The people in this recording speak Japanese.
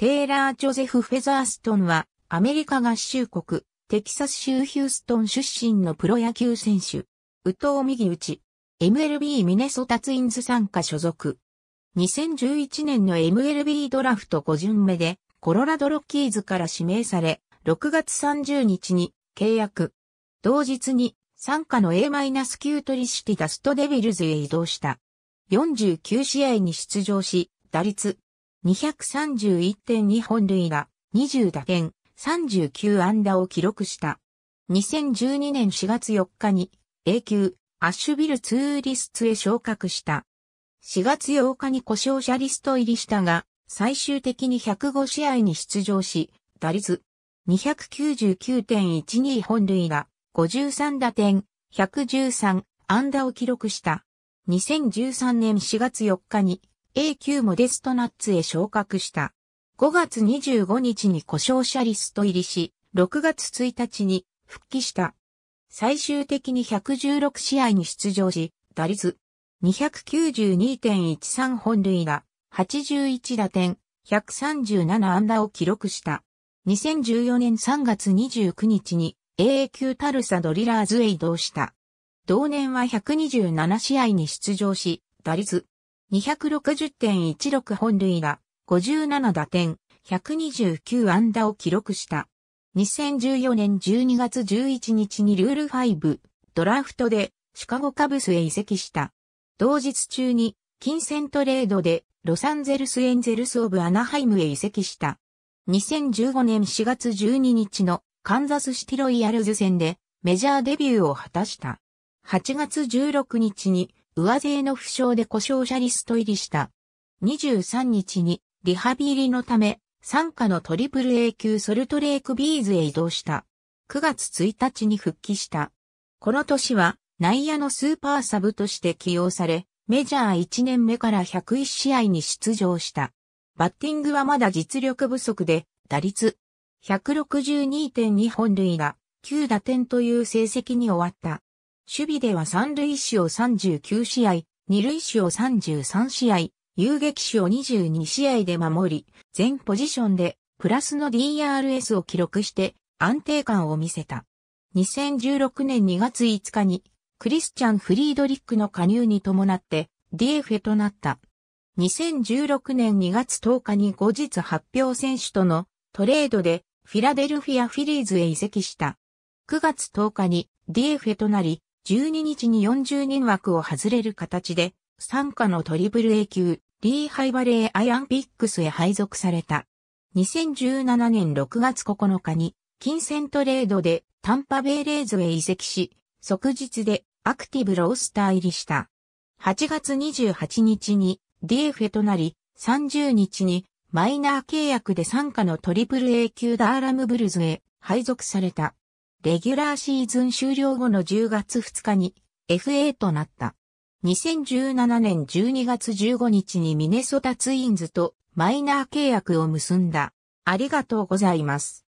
テイラー・ジョゼフ・フェザーストンは、アメリカ合衆国、テキサス州ヒューストン出身のプロ野球選手。右藤右打 MLB ミネソタツインズ参加所属。2011年の MLB ドラフト5巡目で、コロラドロッキーズから指名され、6月30日に契約。同日に、参加の A- 9トリシティダストデビルズへ移動した。49試合に出場し、打率231.2本塁打、20打点、39安打を記録した。2012年4月4日に A 級アッシュビルツーリストへ昇格した。4月8日に故障者リスト入りしたが、最終的に105試合に出場し、打率299.12本塁打、53打点、113安打を記録した。2013年4月4日に A 級モデストナッツへ昇格した。5月25日に故障者リスト入りし、6月1日に復帰した。最終的に116試合に出場し、打率292.13本塁打、81打点、137安打を記録した。2014年3月29日に AA 級タルサドリラーズへ移動した。同年は127試合に出場し、打率260.16本塁打、57打点、129安打を記録した。2014年12月11日にルール5、ドラフトでシカゴカブスへ移籍した。同日中に金銭トレードでロサンゼルスエンゼルスオブアナハイムへ移籍した。2015年4月12日のカンザスシティロイヤルズ戦でメジャーデビューを果たした。8月16日に上勢の負傷で故障者リスト入りした。23日にリハビリのため、参加のトリプル A 級ソルトレークビーズへ移動した。9月1日に復帰した。この年は内野のスーパーサブとして起用され、メジャー1年目から101試合に出場した。バッティングはまだ実力不足で、打率162.2本塁打、9打点という成績に終わった。守備では三塁手を39試合、二塁手を33試合、遊撃手を22試合で守り、全ポジションでプラスの DRS を記録して安定感を見せた。2016年2月5日にクリスチャン・フリードリックの加入に伴って DF となった。2016年2月10日に後日発表選手とのトレードでフィラデルフィア・フィリーズへ移籍した。9月10日に DF となり、12日に40人枠を外れる形で、参加のトリプル A 級、リーハイバレーアイアンピックスへ配属された。2017年6月9日に、金銭トレードでタンパベイレーズへ移籍し、即日でアクティブロースター入りした。8月28日に DF となり、30日にマイナー契約で参加のトリプル A 級ダーラムブルズへ配属された。レギュラーシーズン終了後の10月2日に FA となった。2017年12月15日にミネソタツインズとマイナー契約を結んだ。ありがとうございます。